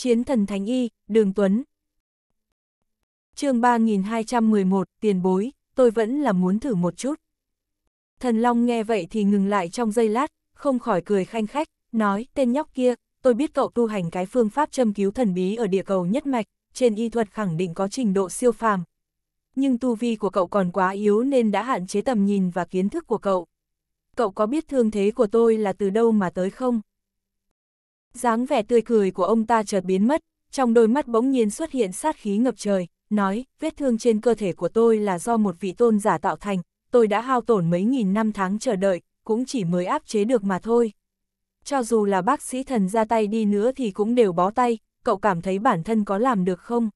Chiến thần Thánh Y, Đường Tuấn. chương 3211, tiền bối, tôi vẫn là muốn thử một chút. Thần Long nghe vậy thì ngừng lại trong giây lát, không khỏi cười khanh khách, nói, tên nhóc kia, tôi biết cậu tu hành cái phương pháp châm cứu thần bí ở địa cầu nhất mạch, trên y thuật khẳng định có trình độ siêu phàm. Nhưng tu vi của cậu còn quá yếu nên đã hạn chế tầm nhìn và kiến thức của cậu. Cậu có biết thương thế của tôi là từ đâu mà tới không? dáng vẻ tươi cười của ông ta chợt biến mất, trong đôi mắt bỗng nhiên xuất hiện sát khí ngập trời, nói, vết thương trên cơ thể của tôi là do một vị tôn giả tạo thành, tôi đã hao tổn mấy nghìn năm tháng chờ đợi, cũng chỉ mới áp chế được mà thôi. Cho dù là bác sĩ thần ra tay đi nữa thì cũng đều bó tay, cậu cảm thấy bản thân có làm được không?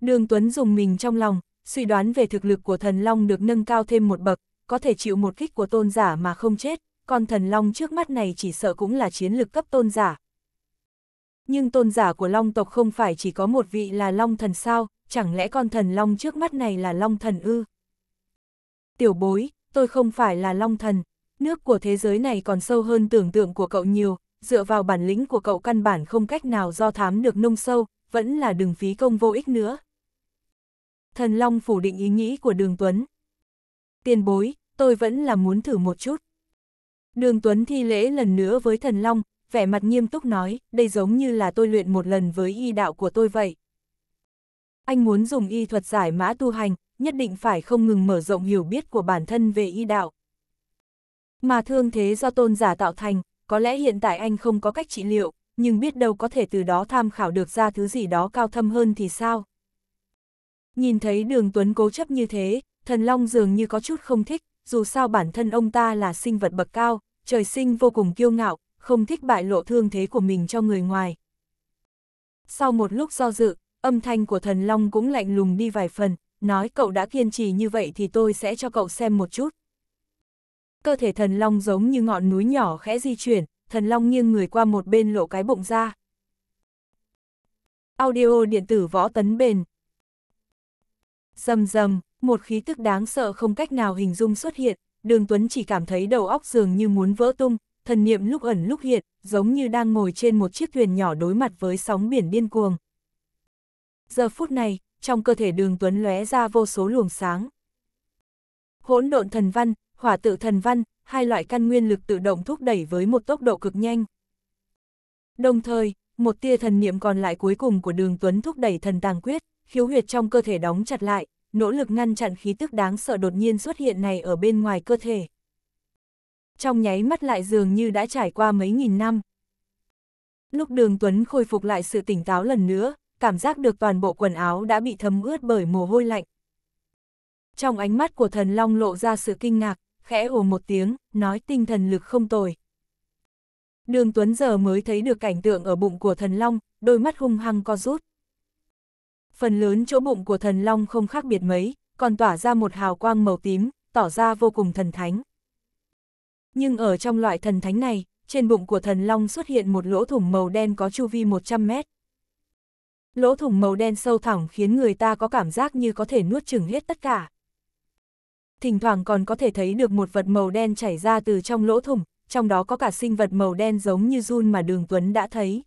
Đường Tuấn dùng mình trong lòng, suy đoán về thực lực của thần Long được nâng cao thêm một bậc, có thể chịu một kích của tôn giả mà không chết, con thần long trước mắt này chỉ sợ cũng là chiến lực cấp tôn giả. Nhưng tôn giả của long tộc không phải chỉ có một vị là long thần sao, chẳng lẽ con thần long trước mắt này là long thần ư? Tiểu bối, tôi không phải là long thần, nước của thế giới này còn sâu hơn tưởng tượng của cậu nhiều, dựa vào bản lĩnh của cậu căn bản không cách nào do thám được nông sâu, vẫn là đừng phí công vô ích nữa. Thần Long phủ định ý nghĩ của Đường Tuấn. Tiền bối, tôi vẫn là muốn thử một chút. Đường Tuấn thi lễ lần nữa với thần long, vẻ mặt nghiêm túc nói, đây giống như là tôi luyện một lần với y đạo của tôi vậy. Anh muốn dùng y thuật giải mã tu hành, nhất định phải không ngừng mở rộng hiểu biết của bản thân về y đạo. Mà thương thế do tôn giả tạo thành, có lẽ hiện tại anh không có cách trị liệu, nhưng biết đâu có thể từ đó tham khảo được ra thứ gì đó cao thâm hơn thì sao. Nhìn thấy đường Tuấn cố chấp như thế, thần Long dường như có chút không thích, dù sao bản thân ông ta là sinh vật bậc cao, trời sinh vô cùng kiêu ngạo, không thích bại lộ thương thế của mình cho người ngoài. Sau một lúc do dự, âm thanh của thần long cũng lạnh lùng đi vài phần, nói cậu đã kiên trì như vậy thì tôi sẽ cho cậu xem một chút. Cơ thể thần long giống như ngọn núi nhỏ khẽ di chuyển, thần long nghiêng người qua một bên lộ cái bụng ra. Audio điện tử võ tấn bền. Dầm dầm, một khí tức đáng sợ không cách nào hình dung xuất hiện, đường Tuấn chỉ cảm thấy đầu óc dường như muốn vỡ tung, thần niệm lúc ẩn lúc hiện, giống như đang ngồi trên một chiếc thuyền nhỏ đối mặt với sóng biển điên cuồng. Giờ phút này, trong cơ thể đường Tuấn lóe ra vô số luồng sáng. Hỗn độn thần văn, hỏa tự thần văn, hai loại căn nguyên lực tự động thúc đẩy với một tốc độ cực nhanh. Đồng thời, một tia thần niệm còn lại cuối cùng của đường Tuấn thúc đẩy thần tàng quyết, khiếu huyệt trong cơ thể đóng chặt lại, nỗ lực ngăn chặn khí tức đáng sợ đột nhiên xuất hiện này ở bên ngoài cơ thể. Trong nháy mắt lại dường như đã trải qua mấy nghìn năm. Lúc đường Tuấn khôi phục lại sự tỉnh táo lần nữa, cảm giác được toàn bộ quần áo đã bị thấm ướt bởi mồ hôi lạnh. Trong ánh mắt của thần long lộ ra sự kinh ngạc, khẽ ồ một tiếng, nói tinh thần lực không tồi. Đường Tuấn giờ mới thấy được cảnh tượng ở bụng của thần long, đôi mắt hung hăng co rút phần lớn chỗ bụng của thần long không khác biệt mấy, còn tỏa ra một hào quang màu tím, tỏ ra vô cùng thần thánh. Nhưng ở trong loại thần thánh này, trên bụng của thần long xuất hiện một lỗ thủng màu đen có chu vi 100 mét. Lỗ thủng màu đen sâu thẳm khiến người ta có cảm giác như có thể nuốt chửng hết tất cả. Thỉnh thoảng còn có thể thấy được một vật màu đen chảy ra từ trong lỗ thủng, trong đó có cả sinh vật màu đen giống như run mà Đường Tuấn đã thấy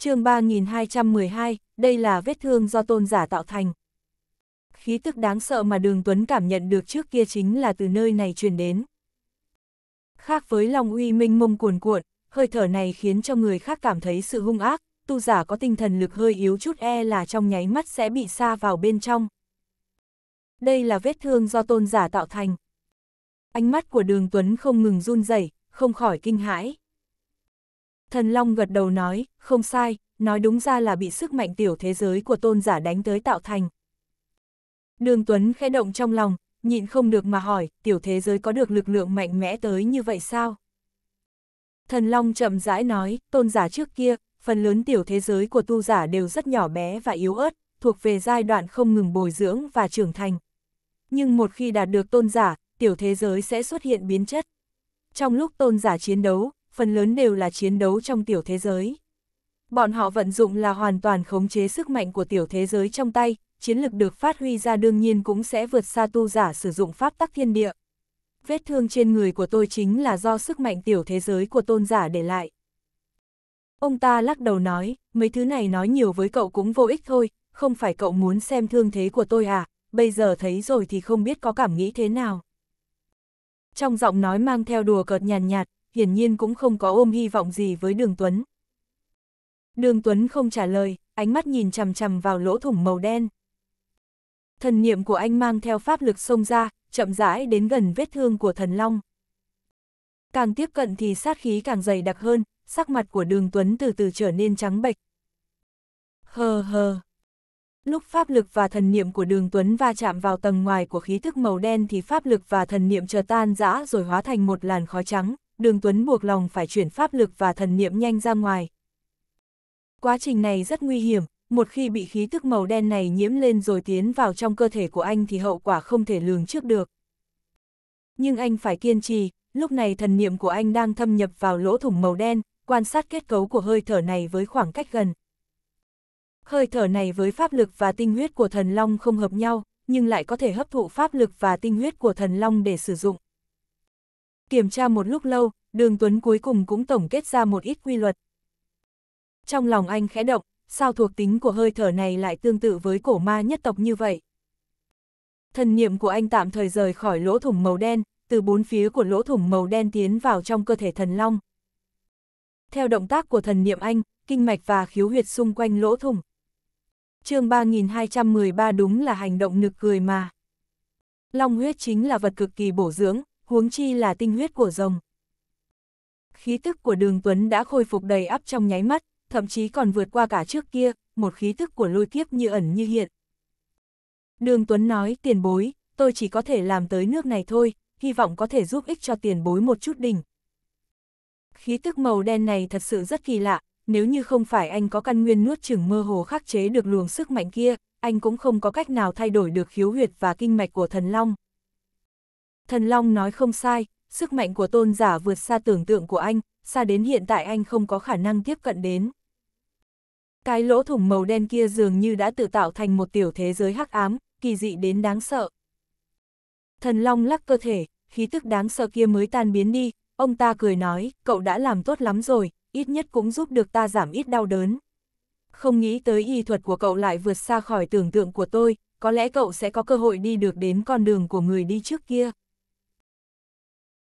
chương 3212, đây là vết thương do tôn giả tạo thành. Khí tức đáng sợ mà Đường Tuấn cảm nhận được trước kia chính là từ nơi này truyền đến. Khác với lòng uy minh mông cuồn cuộn, hơi thở này khiến cho người khác cảm thấy sự hung ác, tu giả có tinh thần lực hơi yếu chút e là trong nháy mắt sẽ bị xa vào bên trong. Đây là vết thương do tôn giả tạo thành. Ánh mắt của đường Tuấn không ngừng run rẩy, không khỏi kinh hãi. Thần Long gật đầu nói, không sai, nói đúng ra là bị sức mạnh tiểu thế giới của tôn giả đánh tới tạo thành. Đường Tuấn khẽ động trong lòng, nhịn không được mà hỏi, tiểu thế giới có được lực lượng mạnh mẽ tới như vậy sao? Thần Long chậm rãi nói, tôn giả trước kia, phần lớn tiểu thế giới của tu giả đều rất nhỏ bé và yếu ớt, thuộc về giai đoạn không ngừng bồi dưỡng và trưởng thành. Nhưng một khi đạt được tôn giả, tiểu thế giới sẽ xuất hiện biến chất. Trong lúc tôn giả chiến đấu, phần lớn đều là chiến đấu trong tiểu thế giới. Bọn họ vận dụng là hoàn toàn khống chế sức mạnh của tiểu thế giới trong tay, chiến lực được phát huy ra đương nhiên cũng sẽ vượt xa tu giả sử dụng pháp tắc thiên địa. Vết thương trên người của tôi chính là do sức mạnh tiểu thế giới của tôn giả để lại. Ông ta lắc đầu nói, mấy thứ này nói nhiều với cậu cũng vô ích thôi, không phải cậu muốn xem thương thế của tôi à, bây giờ thấy rồi thì không biết có cảm nghĩ thế nào. Trong giọng nói mang theo đùa cợt nhàn nhạt, nhạt, hiển nhiên cũng không có ôm hy vọng gì với Đường Tuấn. Đường Tuấn không trả lời, ánh mắt nhìn chằm chằm vào lỗ thủng màu đen. Thần niệm của anh mang theo pháp lực xông ra, chậm rãi đến gần vết thương của thần long. Càng tiếp cận thì sát khí càng dày đặc hơn, sắc mặt của đường Tuấn từ từ trở nên trắng bệch. Hờ hờ. Lúc pháp lực và thần niệm của đường Tuấn va chạm vào tầng ngoài của khí thức màu đen thì pháp lực và thần niệm chờ tan rã rồi hóa thành một làn khói trắng, đường Tuấn buộc lòng phải chuyển pháp lực và thần niệm nhanh ra ngoài. Quá trình này rất nguy hiểm, một khi bị khí tức màu đen này nhiễm lên rồi tiến vào trong cơ thể của anh thì hậu quả không thể lường trước được. Nhưng anh phải kiên trì, lúc này thần niệm của anh đang thâm nhập vào lỗ thủng màu đen, quan sát kết cấu của hơi thở này với khoảng cách gần. Hơi thở này với pháp lực và tinh huyết của thần long không hợp nhau, nhưng lại có thể hấp thụ pháp lực và tinh huyết của thần long để sử dụng. Kiểm tra một lúc lâu, đường Tuấn cuối cùng cũng tổng kết ra một ít quy luật. Trong lòng anh khẽ động, sao thuộc tính của hơi thở này lại tương tự với cổ ma nhất tộc như vậy? Thần niệm của anh tạm thời rời khỏi lỗ thủng màu đen, từ bốn phía của lỗ thủng màu đen tiến vào trong cơ thể thần long. Theo động tác của thần niệm anh, kinh mạch và khiếu huyệt xung quanh lỗ thủng. chương 3213 đúng là hành động nực cười mà. Long huyết chính là vật cực kỳ bổ dưỡng, huống chi là tinh huyết của rồng. Khí tức của đường Tuấn đã khôi phục đầy áp trong nháy mắt, thậm chí còn vượt qua cả trước kia, một khí tức của lôi kiếp như ẩn như hiện. Đường Tuấn nói, tiền bối, tôi chỉ có thể làm tới nước này thôi, hy vọng có thể giúp ích cho tiền bối một chút đỉnh. Khí tức màu đen này thật sự rất kỳ lạ, nếu như không phải anh có căn nguyên nuốt chừng mơ hồ khắc chế được luồng sức mạnh kia, anh cũng không có cách nào thay đổi được khiếu huyệt và kinh mạch của thần long. Thần Long nói không sai, sức mạnh của tôn giả vượt xa tưởng tượng của anh, xa đến hiện tại anh không có khả năng tiếp cận đến. Cái lỗ thủng màu đen kia dường như đã tự tạo thành một tiểu thế giới hắc ám, kỳ dị đến đáng sợ. Thần Long lắc cơ thể, khí tức đáng sợ kia mới tan biến đi, ông ta cười nói, cậu đã làm tốt lắm rồi, ít nhất cũng giúp được ta giảm ít đau đớn. Không nghĩ tới y thuật của cậu lại vượt xa khỏi tưởng tượng của tôi, có lẽ cậu sẽ có cơ hội đi được đến con đường của người đi trước kia.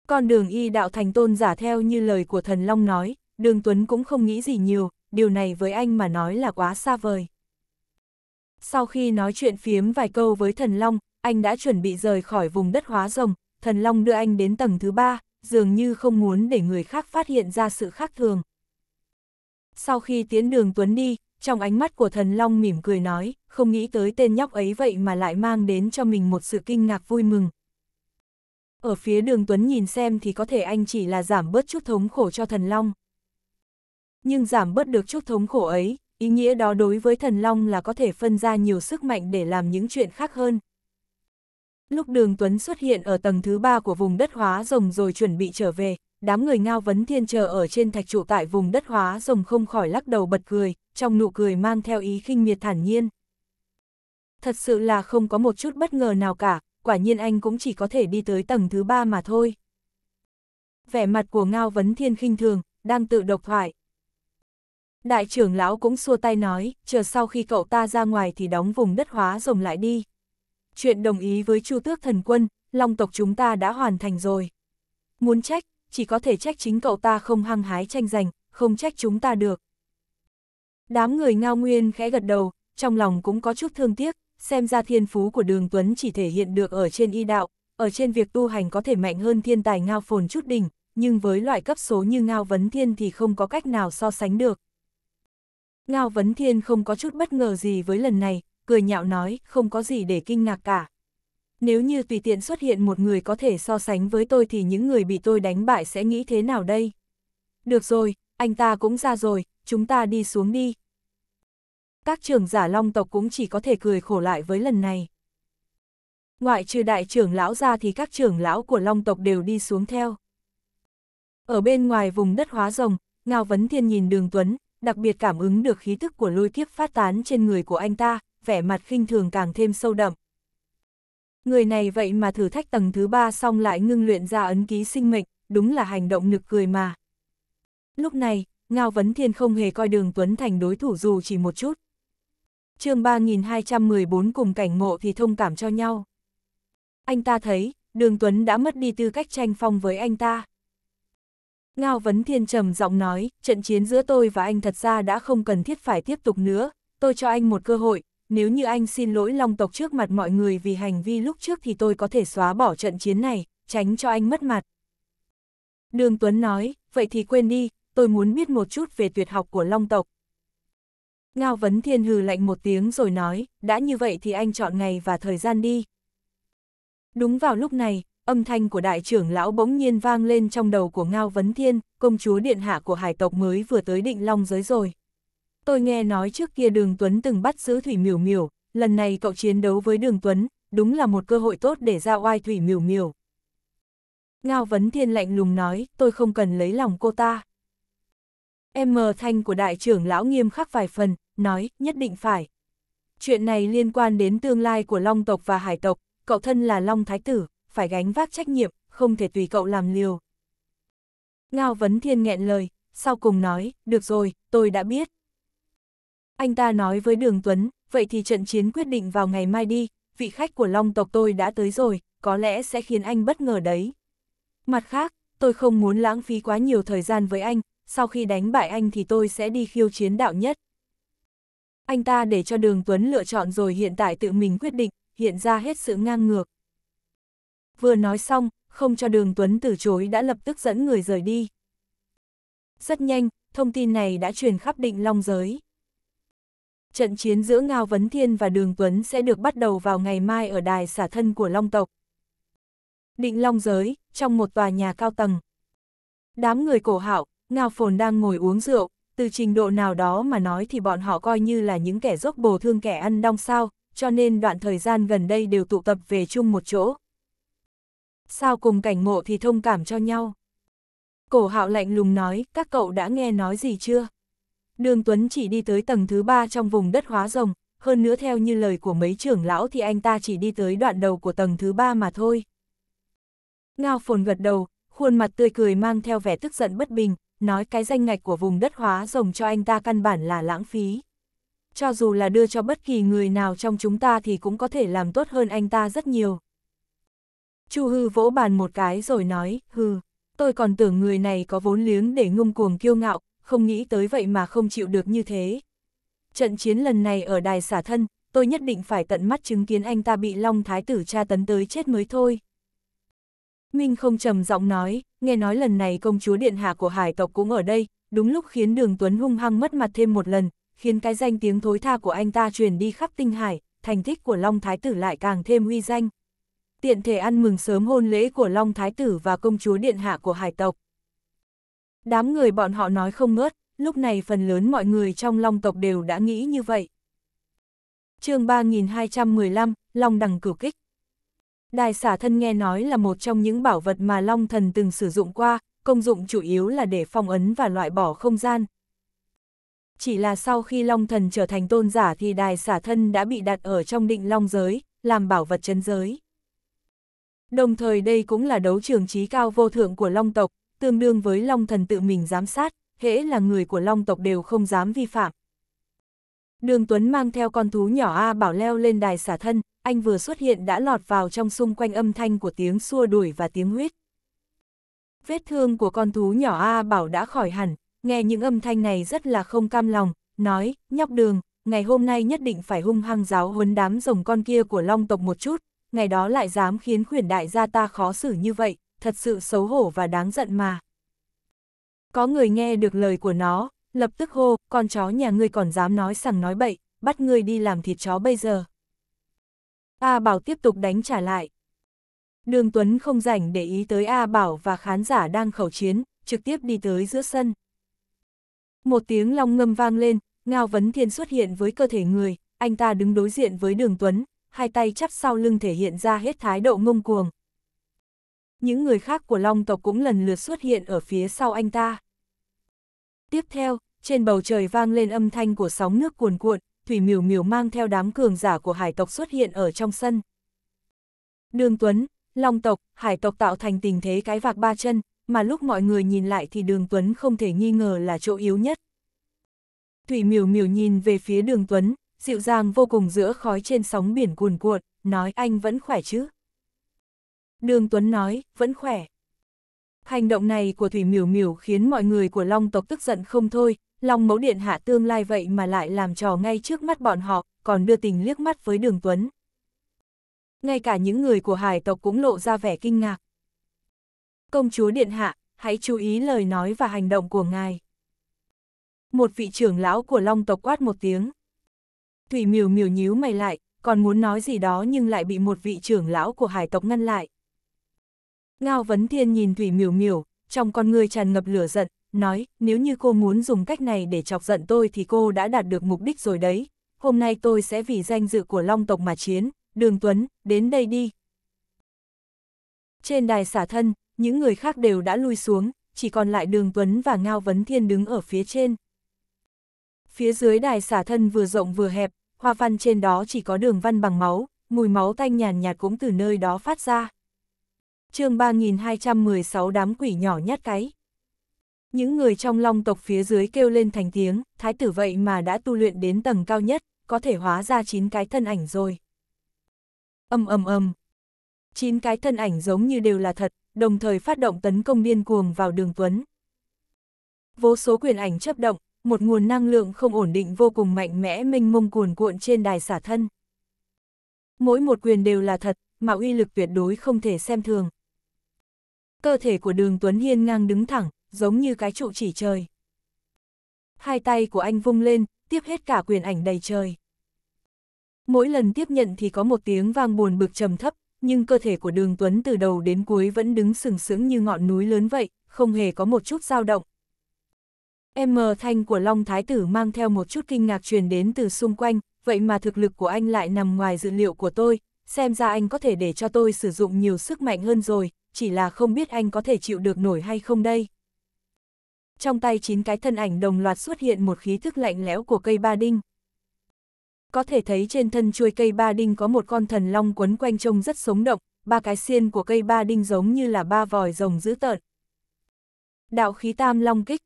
Con đường y đạo thành tôn giả theo như lời của thần Long nói, đường Tuấn cũng không nghĩ gì nhiều, điều này với anh mà nói là quá xa vời. Sau khi nói chuyện phiếm vài câu với thần Long, anh đã chuẩn bị rời khỏi vùng đất hóa rồng, thần Long đưa anh đến tầng thứ ba, dường như không muốn để người khác phát hiện ra sự khác thường. Sau khi tiến đường Tuấn đi, trong ánh mắt của thần Long mỉm cười nói, không nghĩ tới tên nhóc ấy vậy mà lại mang đến cho mình một sự kinh ngạc vui mừng, ở phía đường Tuấn nhìn xem thì có thể anh chỉ là giảm bớt chút thống khổ cho thần long. Nhưng giảm bớt được chút thống khổ ấy, ý nghĩa đó đối với thần long là có thể phân ra nhiều sức mạnh để làm những chuyện khác hơn. Lúc đường Tuấn xuất hiện ở tầng thứ ba của vùng đất hóa rồng rồi chuẩn bị trở về, đám người ngao vấn thiên chờ ở trên thạch trụ tại vùng đất hóa rồng không khỏi lắc đầu bật cười, trong nụ cười mang theo ý khinh miệt thản nhiên. Thật sự là không có một chút bất ngờ nào cả, quả nhiên anh cũng chỉ có thể đi tới tầng thứ ba mà thôi. Vẻ mặt của Ngao Vấn Thiên khinh thường, đang tự độc thoại. Đại trưởng lão cũng xua tay nói, chờ sau khi cậu ta ra ngoài thì đóng vùng đất hóa rồng lại đi. Chuyện đồng ý với Chu Tước Thần Quân, Long tộc chúng ta đã hoàn thành rồi. Muốn trách, chỉ có thể trách chính cậu ta không hăng hái tranh giành, không trách chúng ta được. Đám người ngao nguyên khẽ gật đầu, trong lòng cũng có chút thương tiếc xem ra thiên phú của đường Tuấn chỉ thể hiện được ở trên y đạo, ở trên việc tu hành có thể mạnh hơn thiên tài ngao phồn chút đỉnh, nhưng với loại cấp số như ngao vấn thiên thì không có cách nào so sánh được. Ngao vấn thiên không có chút bất ngờ gì với lần này, cười nhạo nói, không có gì để kinh ngạc cả. Nếu như tùy tiện xuất hiện một người có thể so sánh với tôi thì những người bị tôi đánh bại sẽ nghĩ thế nào đây? Được rồi, anh ta cũng ra rồi, chúng ta đi xuống đi, các trưởng giả long tộc cũng chỉ có thể cười khổ lại với lần này. Ngoại trừ đại trưởng lão ra thì các trưởng lão của long tộc đều đi xuống theo. Ở bên ngoài vùng đất hóa rồng, Ngao Vấn Thiên nhìn đường Tuấn, đặc biệt cảm ứng được khí thức của lôi kiếp phát tán trên người của anh ta, vẻ mặt khinh thường càng thêm sâu đậm. Người này vậy mà thử thách tầng thứ ba xong lại ngưng luyện ra ấn ký sinh mệnh, đúng là hành động nực cười mà. Lúc này, Ngao Vấn Thiên không hề coi đường Tuấn thành đối thủ dù chỉ một chút chương 3214 cùng cảnh ngộ thì thông cảm cho nhau. Anh ta thấy, đường Tuấn đã mất đi tư cách tranh phong với anh ta. Ngao Vấn Thiên trầm giọng nói, trận chiến giữa tôi và anh thật ra đã không cần thiết phải tiếp tục nữa, tôi cho anh một cơ hội, nếu như anh xin lỗi Long tộc trước mặt mọi người vì hành vi lúc trước thì tôi có thể xóa bỏ trận chiến này, tránh cho anh mất mặt. Đường Tuấn nói, vậy thì quên đi, tôi muốn biết một chút về tuyệt học của Long tộc, Ngao Vấn Thiên hừ lạnh một tiếng rồi nói, đã như vậy thì anh chọn ngày và thời gian đi. Đúng vào lúc này, âm thanh của đại trưởng lão bỗng nhiên vang lên trong đầu của Ngao Vấn Thiên, công chúa điện hạ của hải tộc mới vừa tới định long giới rồi. Tôi nghe nói trước kia đường Tuấn từng bắt giữ Thủy Miểu Miểu, lần này cậu chiến đấu với đường Tuấn, đúng là một cơ hội tốt để ra oai Thủy Miểu Miểu. Ngao Vấn Thiên lạnh lùng nói, tôi không cần lấy lòng cô ta. M thanh của đại trưởng lão nghiêm khắc vài phần, nói, nhất định phải. Chuyện này liên quan đến tương lai của Long tộc và Hải tộc, cậu thân là Long Thái Tử, phải gánh vác trách nhiệm, không thể tùy cậu làm liều. Ngao Vấn Thiên nghẹn lời, sau cùng nói, được rồi, tôi đã biết. Anh ta nói với Đường Tuấn, vậy thì trận chiến quyết định vào ngày mai đi, vị khách của Long tộc tôi đã tới rồi, có lẽ sẽ khiến anh bất ngờ đấy. Mặt khác, tôi không muốn lãng phí quá nhiều thời gian với anh, sau khi đánh bại anh thì tôi sẽ đi khiêu chiến đạo nhất anh ta để cho Đường Tuấn lựa chọn rồi hiện tại tự mình quyết định, hiện ra hết sự ngang ngược. Vừa nói xong, không cho Đường Tuấn từ chối đã lập tức dẫn người rời đi. Rất nhanh, thông tin này đã truyền khắp định long giới. Trận chiến giữa Ngao Vấn Thiên và Đường Tuấn sẽ được bắt đầu vào ngày mai ở đài xả thân của Long Tộc. Định Long Giới, trong một tòa nhà cao tầng. Đám người cổ hạo, Ngao Phồn đang ngồi uống rượu, từ trình độ nào đó mà nói thì bọn họ coi như là những kẻ dốc bồ thương kẻ ăn đong sao, cho nên đoạn thời gian gần đây đều tụ tập về chung một chỗ. Sao cùng cảnh ngộ thì thông cảm cho nhau. Cổ hạo lạnh lùng nói, các cậu đã nghe nói gì chưa? Đường Tuấn chỉ đi tới tầng thứ ba trong vùng đất hóa rồng, hơn nữa theo như lời của mấy trưởng lão thì anh ta chỉ đi tới đoạn đầu của tầng thứ ba mà thôi. Ngao phồn gật đầu, khuôn mặt tươi cười mang theo vẻ tức giận bất bình, nói cái danh ngạch của vùng đất hóa rồng cho anh ta căn bản là lãng phí. Cho dù là đưa cho bất kỳ người nào trong chúng ta thì cũng có thể làm tốt hơn anh ta rất nhiều. Chu Hư vỗ bàn một cái rồi nói, hư, tôi còn tưởng người này có vốn liếng để ngung cuồng kiêu ngạo, không nghĩ tới vậy mà không chịu được như thế. Trận chiến lần này ở đài xả thân, tôi nhất định phải tận mắt chứng kiến anh ta bị Long Thái tử tra tấn tới chết mới thôi. Minh không trầm giọng nói, nghe nói lần này công chúa điện hạ của hải tộc cũng ở đây, đúng lúc khiến đường Tuấn hung hăng mất mặt thêm một lần, khiến cái danh tiếng thối tha của anh ta truyền đi khắp tinh hải, thành tích của Long Thái Tử lại càng thêm uy danh. Tiện thể ăn mừng sớm hôn lễ của Long Thái Tử và công chúa điện hạ của hải tộc. Đám người bọn họ nói không ngớt, lúc này phần lớn mọi người trong Long tộc đều đã nghĩ như vậy. chương 3215, Long đằng cửu kích. Đài xả thân nghe nói là một trong những bảo vật mà Long Thần từng sử dụng qua, công dụng chủ yếu là để phong ấn và loại bỏ không gian. Chỉ là sau khi Long Thần trở thành tôn giả thì đài xả thân đã bị đặt ở trong định Long giới, làm bảo vật chân giới. Đồng thời đây cũng là đấu trường trí cao vô thượng của Long tộc, tương đương với Long Thần tự mình giám sát, hễ là người của Long tộc đều không dám vi phạm. Đường Tuấn mang theo con thú nhỏ A Bảo leo lên đài xả thân, anh vừa xuất hiện đã lọt vào trong xung quanh âm thanh của tiếng xua đuổi và tiếng huyết. Vết thương của con thú nhỏ A Bảo đã khỏi hẳn, nghe những âm thanh này rất là không cam lòng, nói, nhóc đường, ngày hôm nay nhất định phải hung hăng giáo huấn đám rồng con kia của long tộc một chút, ngày đó lại dám khiến khuyển đại gia ta khó xử như vậy, thật sự xấu hổ và đáng giận mà. Có người nghe được lời của nó, lập tức hô, con chó nhà ngươi còn dám nói sằng nói bậy, bắt ngươi đi làm thịt chó bây giờ. A Bảo tiếp tục đánh trả lại. Đường Tuấn không rảnh để ý tới A Bảo và khán giả đang khẩu chiến, trực tiếp đi tới giữa sân. Một tiếng long ngâm vang lên, Ngao Vấn Thiên xuất hiện với cơ thể người, anh ta đứng đối diện với Đường Tuấn, hai tay chắp sau lưng thể hiện ra hết thái độ ngông cuồng. Những người khác của Long tộc cũng lần lượt xuất hiện ở phía sau anh ta. Tiếp theo, trên bầu trời vang lên âm thanh của sóng nước cuồn cuộn, Thủy Miểu Miểu mang theo đám cường giả của hải tộc xuất hiện ở trong sân. Đường Tuấn, Long tộc, hải tộc tạo thành tình thế cái vạc ba chân, mà lúc mọi người nhìn lại thì Đường Tuấn không thể nghi ngờ là chỗ yếu nhất. Thủy Miểu Miểu nhìn về phía Đường Tuấn, dịu dàng vô cùng giữa khói trên sóng biển cuồn cuộn, nói anh vẫn khỏe chứ. Đường Tuấn nói, vẫn khỏe. Hành động này của Thủy Miểu Miểu khiến mọi người của Long tộc tức giận không thôi, Long mẫu điện hạ tương lai vậy mà lại làm trò ngay trước mắt bọn họ, còn đưa tình liếc mắt với đường Tuấn. Ngay cả những người của hải tộc cũng lộ ra vẻ kinh ngạc. Công chúa điện hạ, hãy chú ý lời nói và hành động của ngài. Một vị trưởng lão của long tộc quát một tiếng. Thủy miều miều nhíu mày lại, còn muốn nói gì đó nhưng lại bị một vị trưởng lão của hải tộc ngăn lại. Ngao Vấn Thiên nhìn Thủy miều miều, trong con người tràn ngập lửa giận, nói, nếu như cô muốn dùng cách này để chọc giận tôi thì cô đã đạt được mục đích rồi đấy. Hôm nay tôi sẽ vì danh dự của Long tộc mà chiến, Đường Tuấn, đến đây đi. Trên đài xả thân, những người khác đều đã lui xuống, chỉ còn lại Đường Tuấn và Ngao Vấn Thiên đứng ở phía trên. Phía dưới đài xả thân vừa rộng vừa hẹp, hoa văn trên đó chỉ có đường văn bằng máu, mùi máu tanh nhàn nhạt cũng từ nơi đó phát ra. chương 3216 đám quỷ nhỏ nhát cái. Những người trong long tộc phía dưới kêu lên thành tiếng, thái tử vậy mà đã tu luyện đến tầng cao nhất, có thể hóa ra chín cái thân ảnh rồi. Âm âm âm. Chín cái thân ảnh giống như đều là thật, đồng thời phát động tấn công điên cuồng vào đường Tuấn. Vô số quyền ảnh chấp động, một nguồn năng lượng không ổn định vô cùng mạnh mẽ mênh mông cuồn cuộn trên đài xả thân. Mỗi một quyền đều là thật, mà uy lực tuyệt đối không thể xem thường. Cơ thể của đường Tuấn Hiên ngang đứng thẳng, giống như cái trụ chỉ trời. Hai tay của anh vung lên, tiếp hết cả quyền ảnh đầy trời. Mỗi lần tiếp nhận thì có một tiếng vang buồn bực trầm thấp, nhưng cơ thể của đường Tuấn từ đầu đến cuối vẫn đứng sừng sững như ngọn núi lớn vậy, không hề có một chút dao động. M thanh của Long Thái Tử mang theo một chút kinh ngạc truyền đến từ xung quanh, vậy mà thực lực của anh lại nằm ngoài dự liệu của tôi, xem ra anh có thể để cho tôi sử dụng nhiều sức mạnh hơn rồi, chỉ là không biết anh có thể chịu được nổi hay không đây trong tay chín cái thân ảnh đồng loạt xuất hiện một khí thức lạnh lẽo của cây ba đinh. Có thể thấy trên thân chuôi cây ba đinh có một con thần long quấn quanh trông rất sống động, ba cái xiên của cây ba đinh giống như là ba vòi rồng dữ tợn. Đạo khí tam long kích.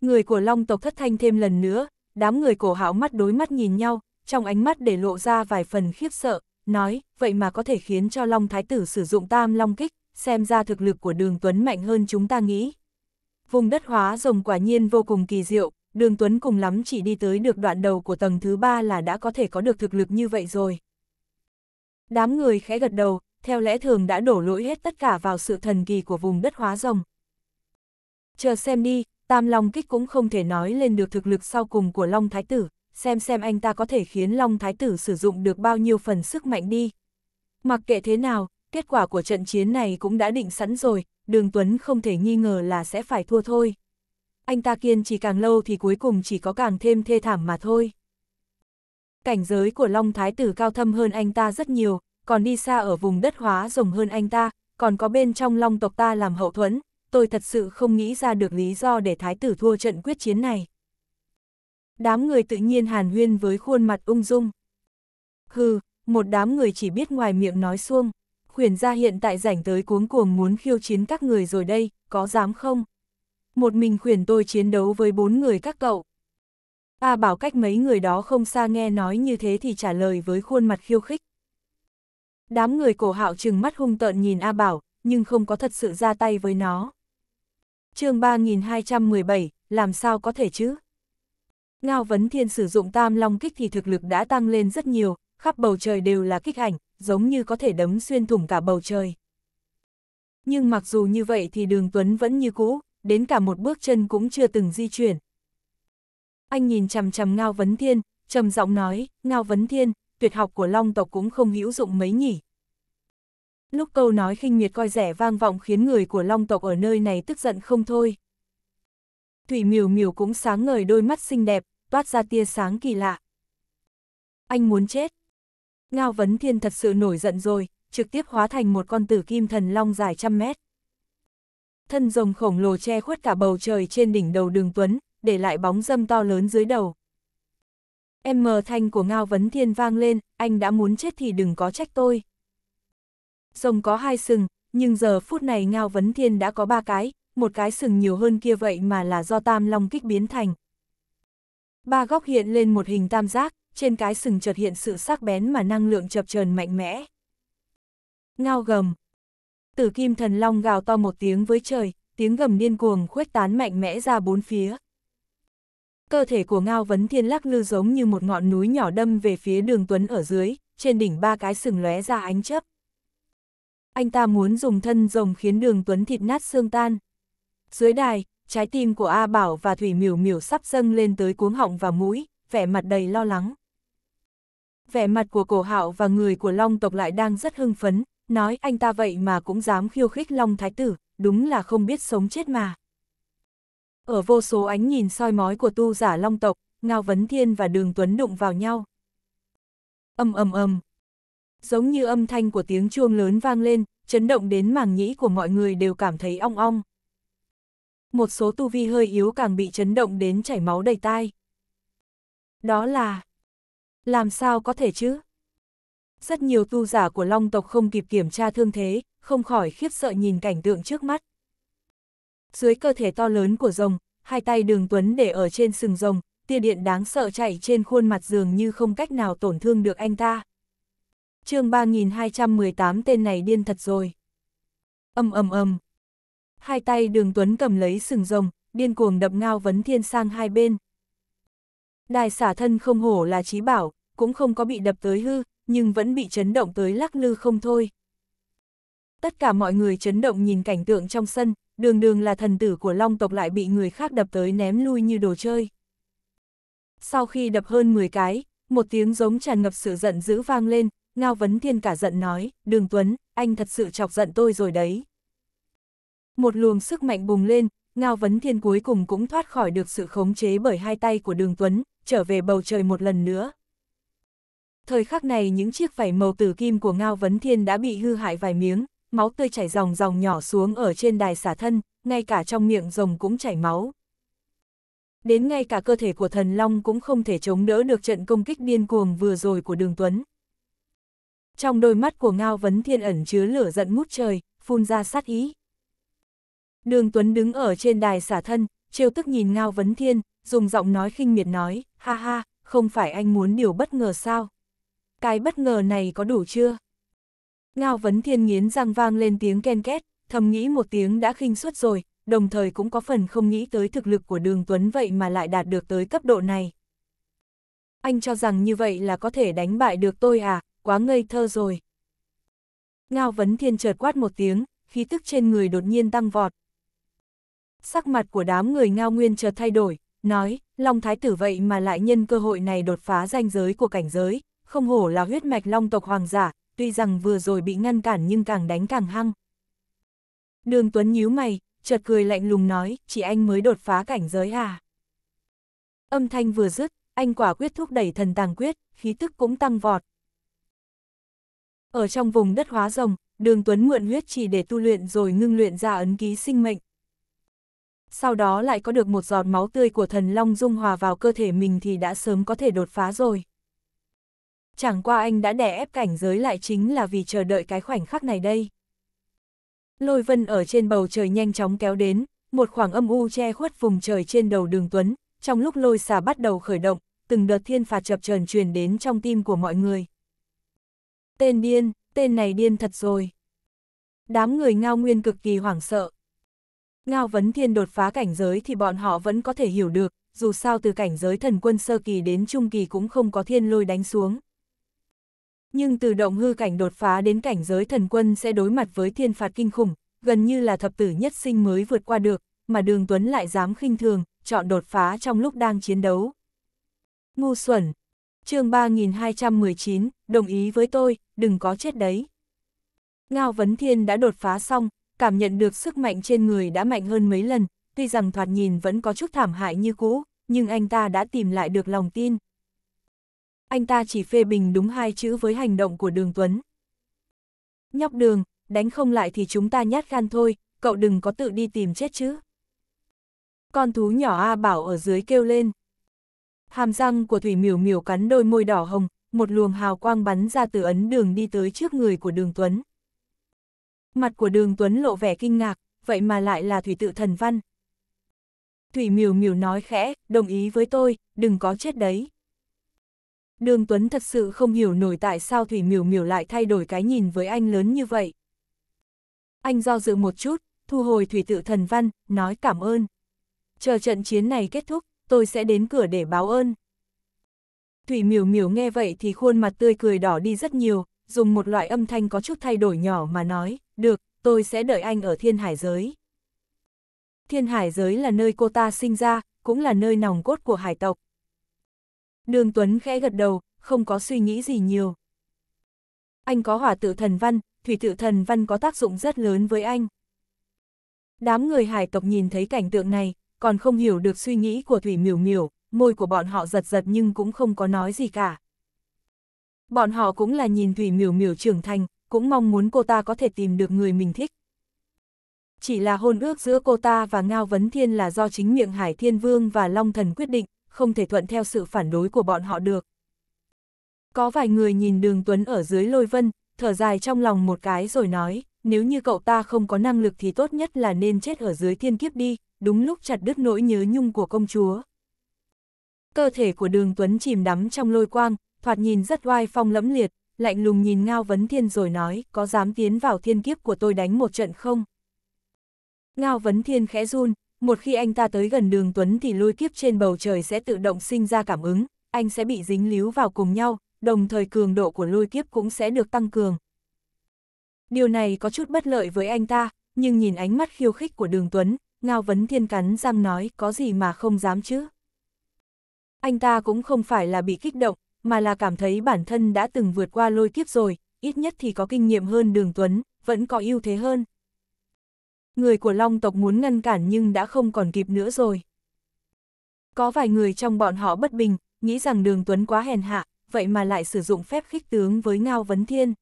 Người của long tộc thất thanh thêm lần nữa, đám người cổ hảo mắt đối mắt nhìn nhau, trong ánh mắt để lộ ra vài phần khiếp sợ, nói, vậy mà có thể khiến cho long thái tử sử dụng tam long kích, xem ra thực lực của đường tuấn mạnh hơn chúng ta nghĩ vùng đất hóa rồng quả nhiên vô cùng kỳ diệu, đường Tuấn cùng lắm chỉ đi tới được đoạn đầu của tầng thứ ba là đã có thể có được thực lực như vậy rồi. Đám người khẽ gật đầu, theo lẽ thường đã đổ lỗi hết tất cả vào sự thần kỳ của vùng đất hóa rồng. Chờ xem đi, Tam Long Kích cũng không thể nói lên được thực lực sau cùng của Long Thái Tử, xem xem anh ta có thể khiến Long Thái Tử sử dụng được bao nhiêu phần sức mạnh đi. Mặc kệ thế nào, kết quả của trận chiến này cũng đã định sẵn rồi, đường Tuấn không thể nghi ngờ là sẽ phải thua thôi. Anh ta kiên trì càng lâu thì cuối cùng chỉ có càng thêm thê thảm mà thôi. Cảnh giới của Long Thái Tử cao thâm hơn anh ta rất nhiều, còn đi xa ở vùng đất hóa rồng hơn anh ta, còn có bên trong Long tộc ta làm hậu thuẫn, tôi thật sự không nghĩ ra được lý do để Thái Tử thua trận quyết chiến này. Đám người tự nhiên hàn huyên với khuôn mặt ung dung. Hừ, một đám người chỉ biết ngoài miệng nói xuông khuyển gia hiện tại rảnh tới cuống cuồng muốn khiêu chiến các người rồi đây, có dám không? Một mình khuyển tôi chiến đấu với bốn người các cậu. A bảo cách mấy người đó không xa nghe nói như thế thì trả lời với khuôn mặt khiêu khích. Đám người cổ hạo trừng mắt hung tợn nhìn A bảo, nhưng không có thật sự ra tay với nó. chương 3217, làm sao có thể chứ? Ngao Vấn Thiên sử dụng tam long kích thì thực lực đã tăng lên rất nhiều, khắp bầu trời đều là kích ảnh, giống như có thể đấm xuyên thủng cả bầu trời. Nhưng mặc dù như vậy thì đường Tuấn vẫn như cũ, đến cả một bước chân cũng chưa từng di chuyển. Anh nhìn chằm chằm Ngao Vấn Thiên, trầm giọng nói, Ngao Vấn Thiên, tuyệt học của Long tộc cũng không hữu dụng mấy nhỉ. Lúc câu nói khinh miệt coi rẻ vang vọng khiến người của Long tộc ở nơi này tức giận không thôi. Thủy miều miều cũng sáng ngời đôi mắt xinh đẹp, toát ra tia sáng kỳ lạ. Anh muốn chết, Ngao Vấn Thiên thật sự nổi giận rồi, trực tiếp hóa thành một con tử kim thần long dài trăm mét. Thân rồng khổng lồ che khuất cả bầu trời trên đỉnh đầu đường Tuấn, để lại bóng dâm to lớn dưới đầu. Em mờ thanh của Ngao Vấn Thiên vang lên, anh đã muốn chết thì đừng có trách tôi. Rồng có hai sừng, nhưng giờ phút này Ngao Vấn Thiên đã có ba cái, một cái sừng nhiều hơn kia vậy mà là do tam long kích biến thành. Ba góc hiện lên một hình tam giác, trên cái sừng chợt hiện sự sắc bén mà năng lượng chập chờn mạnh mẽ. Ngao gầm. Tử kim thần long gào to một tiếng với trời, tiếng gầm điên cuồng khuếch tán mạnh mẽ ra bốn phía. Cơ thể của Ngao Vấn Thiên lắc lư giống như một ngọn núi nhỏ đâm về phía đường Tuấn ở dưới, trên đỉnh ba cái sừng lóe ra ánh chấp. Anh ta muốn dùng thân rồng khiến đường Tuấn thịt nát xương tan. Dưới đài, trái tim của A Bảo và Thủy Miểu Miểu sắp dâng lên tới cuống họng và mũi, vẻ mặt đầy lo lắng vẻ mặt của cổ hạo và người của Long tộc lại đang rất hưng phấn, nói anh ta vậy mà cũng dám khiêu khích Long Thái Tử, đúng là không biết sống chết mà. Ở vô số ánh nhìn soi mói của tu giả Long tộc, Ngao Vấn Thiên và Đường Tuấn đụng vào nhau. Âm âm âm. Giống như âm thanh của tiếng chuông lớn vang lên, chấn động đến màng nhĩ của mọi người đều cảm thấy ong ong. Một số tu vi hơi yếu càng bị chấn động đến chảy máu đầy tai. Đó là, làm sao có thể chứ? Rất nhiều tu giả của long tộc không kịp kiểm tra thương thế, không khỏi khiếp sợ nhìn cảnh tượng trước mắt. Dưới cơ thể to lớn của rồng, hai tay đường tuấn để ở trên sừng rồng, tia điện đáng sợ chạy trên khuôn mặt dường như không cách nào tổn thương được anh ta. chương 3218 tên này điên thật rồi. Âm ầm ầm. Hai tay đường tuấn cầm lấy sừng rồng, điên cuồng đập ngao vấn thiên sang hai bên, Đài xả thân không hổ là trí bảo, cũng không có bị đập tới hư, nhưng vẫn bị chấn động tới lắc lư không thôi. Tất cả mọi người chấn động nhìn cảnh tượng trong sân, đường đường là thần tử của long tộc lại bị người khác đập tới ném lui như đồ chơi. Sau khi đập hơn 10 cái, một tiếng giống tràn ngập sự giận dữ vang lên, Ngao Vấn Thiên cả giận nói, đường Tuấn, anh thật sự chọc giận tôi rồi đấy. Một luồng sức mạnh bùng lên, Ngao Vấn Thiên cuối cùng cũng thoát khỏi được sự khống chế bởi hai tay của đường Tuấn, trở về bầu trời một lần nữa. Thời khắc này những chiếc vảy màu tử kim của Ngao Vấn Thiên đã bị hư hại vài miếng, máu tươi chảy dòng dòng nhỏ xuống ở trên đài xả thân, ngay cả trong miệng rồng cũng chảy máu. Đến ngay cả cơ thể của thần Long cũng không thể chống đỡ được trận công kích điên cuồng vừa rồi của Đường Tuấn. Trong đôi mắt của Ngao Vấn Thiên ẩn chứa lửa giận ngút trời, phun ra sát ý. Đường Tuấn đứng ở trên đài xả thân, trêu tức nhìn Ngao Vấn Thiên, dùng giọng nói khinh miệt nói, ha ha, không phải anh muốn điều bất ngờ sao? Cái bất ngờ này có đủ chưa? Ngao Vấn Thiên nghiến răng vang lên tiếng ken két, thầm nghĩ một tiếng đã khinh suất rồi, đồng thời cũng có phần không nghĩ tới thực lực của Đường Tuấn vậy mà lại đạt được tới cấp độ này. Anh cho rằng như vậy là có thể đánh bại được tôi à, quá ngây thơ rồi. Ngao Vấn Thiên chợt quát một tiếng, khí tức trên người đột nhiên tăng vọt, sắc mặt của đám người ngao nguyên chợt thay đổi, nói, Long Thái tử vậy mà lại nhân cơ hội này đột phá ranh giới của cảnh giới, không hổ là huyết mạch Long tộc hoàng giả, tuy rằng vừa rồi bị ngăn cản nhưng càng đánh càng hăng. Đường Tuấn nhíu mày, chợt cười lạnh lùng nói, chỉ anh mới đột phá cảnh giới à? Âm thanh vừa dứt, anh quả quyết thúc đẩy thần tàng quyết, khí tức cũng tăng vọt. Ở trong vùng đất hóa rồng, đường Tuấn mượn huyết chỉ để tu luyện rồi ngưng luyện ra ấn ký sinh mệnh, sau đó lại có được một giọt máu tươi của thần long dung hòa vào cơ thể mình thì đã sớm có thể đột phá rồi. Chẳng qua anh đã đè ép cảnh giới lại chính là vì chờ đợi cái khoảnh khắc này đây. Lôi vân ở trên bầu trời nhanh chóng kéo đến, một khoảng âm u che khuất vùng trời trên đầu đường Tuấn, trong lúc lôi xà bắt đầu khởi động, từng đợt thiên phạt chập trần truyền đến trong tim của mọi người. Tên điên, tên này điên thật rồi. Đám người ngao nguyên cực kỳ hoảng sợ, Ngao Vấn Thiên đột phá cảnh giới thì bọn họ vẫn có thể hiểu được, dù sao từ cảnh giới thần quân sơ kỳ đến trung kỳ cũng không có thiên lôi đánh xuống. Nhưng từ động hư cảnh đột phá đến cảnh giới thần quân sẽ đối mặt với thiên phạt kinh khủng, gần như là thập tử nhất sinh mới vượt qua được, mà Đường Tuấn lại dám khinh thường, chọn đột phá trong lúc đang chiến đấu. Ngu xuẩn, chương 3219, đồng ý với tôi, đừng có chết đấy. Ngao Vấn Thiên đã đột phá xong, cảm nhận được sức mạnh trên người đã mạnh hơn mấy lần, tuy rằng thoạt nhìn vẫn có chút thảm hại như cũ, nhưng anh ta đã tìm lại được lòng tin. Anh ta chỉ phê bình đúng hai chữ với hành động của Đường Tuấn. Nhóc đường, đánh không lại thì chúng ta nhát gan thôi, cậu đừng có tự đi tìm chết chứ. Con thú nhỏ A Bảo ở dưới kêu lên. Hàm răng của Thủy Miểu Miểu cắn đôi môi đỏ hồng, một luồng hào quang bắn ra từ ấn đường đi tới trước người của Đường Tuấn. Mặt của đường Tuấn lộ vẻ kinh ngạc, vậy mà lại là thủy tự thần văn. Thủy miều miều nói khẽ, đồng ý với tôi, đừng có chết đấy. Đường Tuấn thật sự không hiểu nổi tại sao Thủy miều miều lại thay đổi cái nhìn với anh lớn như vậy. Anh do dự một chút, thu hồi thủy tự thần văn, nói cảm ơn. Chờ trận chiến này kết thúc, tôi sẽ đến cửa để báo ơn. Thủy miều miều nghe vậy thì khuôn mặt tươi cười đỏ đi rất nhiều, dùng một loại âm thanh có chút thay đổi nhỏ mà nói, được, tôi sẽ đợi anh ở thiên hải giới. Thiên hải giới là nơi cô ta sinh ra, cũng là nơi nòng cốt của hải tộc. Đường Tuấn khẽ gật đầu, không có suy nghĩ gì nhiều. Anh có hỏa tự thần văn, thủy tự thần văn có tác dụng rất lớn với anh. Đám người hải tộc nhìn thấy cảnh tượng này, còn không hiểu được suy nghĩ của Thủy Miểu Miểu, môi của bọn họ giật giật nhưng cũng không có nói gì cả bọn họ cũng là nhìn Thủy Miểu Miểu trưởng thành, cũng mong muốn cô ta có thể tìm được người mình thích. Chỉ là hôn ước giữa cô ta và Ngao Vấn Thiên là do chính miệng Hải Thiên Vương và Long Thần quyết định, không thể thuận theo sự phản đối của bọn họ được. Có vài người nhìn đường Tuấn ở dưới lôi vân, thở dài trong lòng một cái rồi nói, nếu như cậu ta không có năng lực thì tốt nhất là nên chết ở dưới thiên kiếp đi, đúng lúc chặt đứt nỗi nhớ nhung của công chúa. Cơ thể của đường Tuấn chìm đắm trong lôi quang, thoạt nhìn rất oai phong lẫm liệt, lạnh lùng nhìn Ngao Vấn Thiên rồi nói, có dám tiến vào thiên kiếp của tôi đánh một trận không? Ngao Vấn Thiên khẽ run, một khi anh ta tới gần đường Tuấn thì lôi kiếp trên bầu trời sẽ tự động sinh ra cảm ứng, anh sẽ bị dính líu vào cùng nhau, đồng thời cường độ của lôi kiếp cũng sẽ được tăng cường. Điều này có chút bất lợi với anh ta, nhưng nhìn ánh mắt khiêu khích của đường Tuấn, Ngao Vấn Thiên cắn răng nói có gì mà không dám chứ. Anh ta cũng không phải là bị kích động, mà là cảm thấy bản thân đã từng vượt qua lôi kiếp rồi, ít nhất thì có kinh nghiệm hơn đường Tuấn, vẫn có ưu thế hơn. Người của Long tộc muốn ngăn cản nhưng đã không còn kịp nữa rồi. Có vài người trong bọn họ bất bình, nghĩ rằng đường Tuấn quá hèn hạ, vậy mà lại sử dụng phép khích tướng với Ngao Vấn Thiên.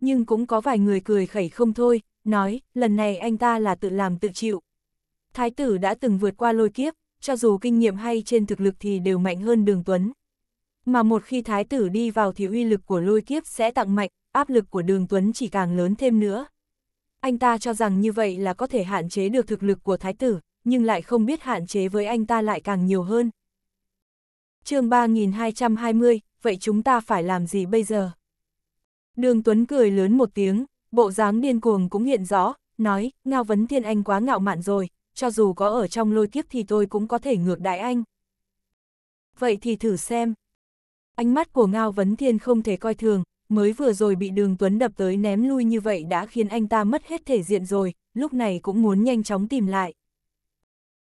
Nhưng cũng có vài người cười khẩy không thôi, nói, lần này anh ta là tự làm tự chịu. Thái tử đã từng vượt qua lôi kiếp, cho dù kinh nghiệm hay trên thực lực thì đều mạnh hơn đường Tuấn, mà một khi thái tử đi vào thì uy lực của lôi kiếp sẽ tặng mạnh, áp lực của đường Tuấn chỉ càng lớn thêm nữa. Anh ta cho rằng như vậy là có thể hạn chế được thực lực của thái tử, nhưng lại không biết hạn chế với anh ta lại càng nhiều hơn. chương 3220, vậy chúng ta phải làm gì bây giờ? Đường Tuấn cười lớn một tiếng, bộ dáng điên cuồng cũng hiện rõ, nói, Ngao Vấn Thiên Anh quá ngạo mạn rồi, cho dù có ở trong lôi kiếp thì tôi cũng có thể ngược đại anh. Vậy thì thử xem, ánh mắt của Ngao Vấn Thiên không thể coi thường, mới vừa rồi bị đường Tuấn đập tới ném lui như vậy đã khiến anh ta mất hết thể diện rồi, lúc này cũng muốn nhanh chóng tìm lại.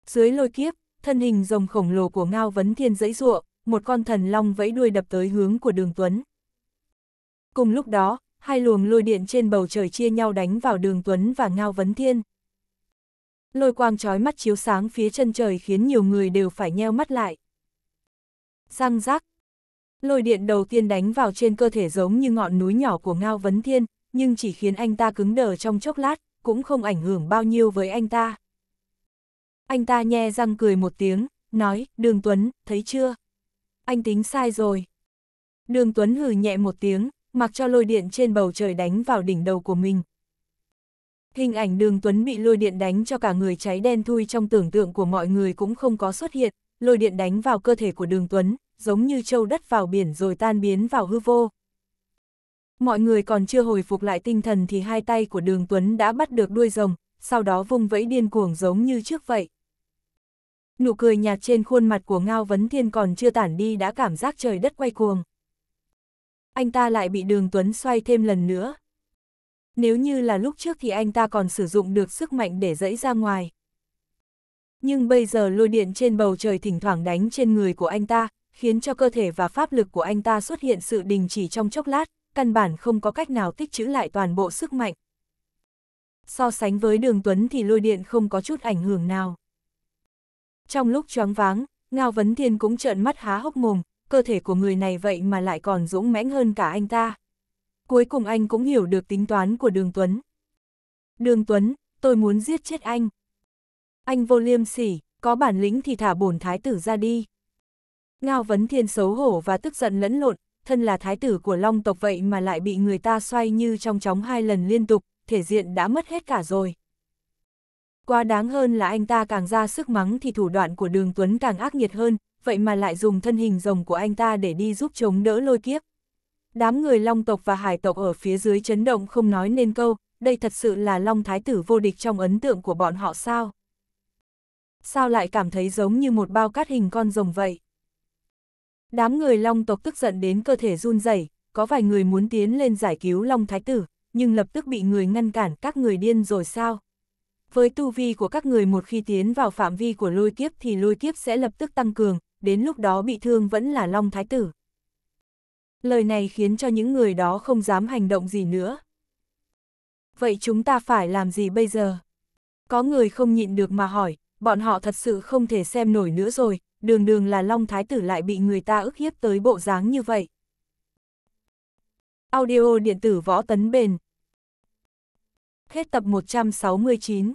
Dưới lôi kiếp, thân hình rồng khổng lồ của Ngao Vấn Thiên dẫy ruộng, một con thần long vẫy đuôi đập tới hướng của đường Tuấn. Cùng lúc đó, hai luồng lôi điện trên bầu trời chia nhau đánh vào đường Tuấn và Ngao Vấn Thiên. Lôi quang trói mắt chiếu sáng phía chân trời khiến nhiều người đều phải nheo mắt lại. Răng rác, Lôi điện đầu tiên đánh vào trên cơ thể giống như ngọn núi nhỏ của Ngao Vấn Thiên, nhưng chỉ khiến anh ta cứng đờ trong chốc lát, cũng không ảnh hưởng bao nhiêu với anh ta. Anh ta nhe răng cười một tiếng, nói, Đường Tuấn, thấy chưa? Anh tính sai rồi. Đường Tuấn hừ nhẹ một tiếng, mặc cho lôi điện trên bầu trời đánh vào đỉnh đầu của mình. Hình ảnh đường Tuấn bị lôi điện đánh cho cả người cháy đen thui trong tưởng tượng của mọi người cũng không có xuất hiện, lôi điện đánh vào cơ thể của đường Tuấn, giống như châu đất vào biển rồi tan biến vào hư vô. Mọi người còn chưa hồi phục lại tinh thần thì hai tay của đường Tuấn đã bắt được đuôi rồng, sau đó vung vẫy điên cuồng giống như trước vậy. Nụ cười nhạt trên khuôn mặt của Ngao Vấn Thiên còn chưa tản đi đã cảm giác trời đất quay cuồng. Anh ta lại bị đường Tuấn xoay thêm lần nữa. Nếu như là lúc trước thì anh ta còn sử dụng được sức mạnh để dẫy ra ngoài. Nhưng bây giờ lôi điện trên bầu trời thỉnh thoảng đánh trên người của anh ta, khiến cho cơ thể và pháp lực của anh ta xuất hiện sự đình chỉ trong chốc lát, căn bản không có cách nào tích trữ lại toàn bộ sức mạnh. So sánh với đường Tuấn thì lôi điện không có chút ảnh hưởng nào. Trong lúc choáng váng, Ngao Vấn Thiên cũng trợn mắt há hốc mồm, cơ thể của người này vậy mà lại còn dũng mãnh hơn cả anh ta. Cuối cùng anh cũng hiểu được tính toán của đường Tuấn. Đường Tuấn, tôi muốn giết chết anh. Anh vô liêm sỉ, có bản lĩnh thì thả bổn thái tử ra đi. Ngao Vấn Thiên xấu hổ và tức giận lẫn lộn, thân là thái tử của Long tộc vậy mà lại bị người ta xoay như trong chóng hai lần liên tục, thể diện đã mất hết cả rồi. Quá đáng hơn là anh ta càng ra sức mắng thì thủ đoạn của đường Tuấn càng ác nghiệt hơn, vậy mà lại dùng thân hình rồng của anh ta để đi giúp chống đỡ lôi kiếp. Đám người Long tộc và Hải tộc ở phía dưới chấn động không nói nên câu, đây thật sự là Long Thái tử vô địch trong ấn tượng của bọn họ sao? Sao lại cảm thấy giống như một bao cát hình con rồng vậy? Đám người long tộc tức giận đến cơ thể run rẩy, có vài người muốn tiến lên giải cứu long thái tử, nhưng lập tức bị người ngăn cản các người điên rồi sao. Với tu vi của các người một khi tiến vào phạm vi của lôi kiếp thì lôi kiếp sẽ lập tức tăng cường, đến lúc đó bị thương vẫn là long thái tử. Lời này khiến cho những người đó không dám hành động gì nữa. Vậy chúng ta phải làm gì bây giờ? Có người không nhịn được mà hỏi, bọn họ thật sự không thể xem nổi nữa rồi, đường đường là Long Thái Tử lại bị người ta ức hiếp tới bộ dáng như vậy. Audio điện tử võ tấn bền Hết tập 169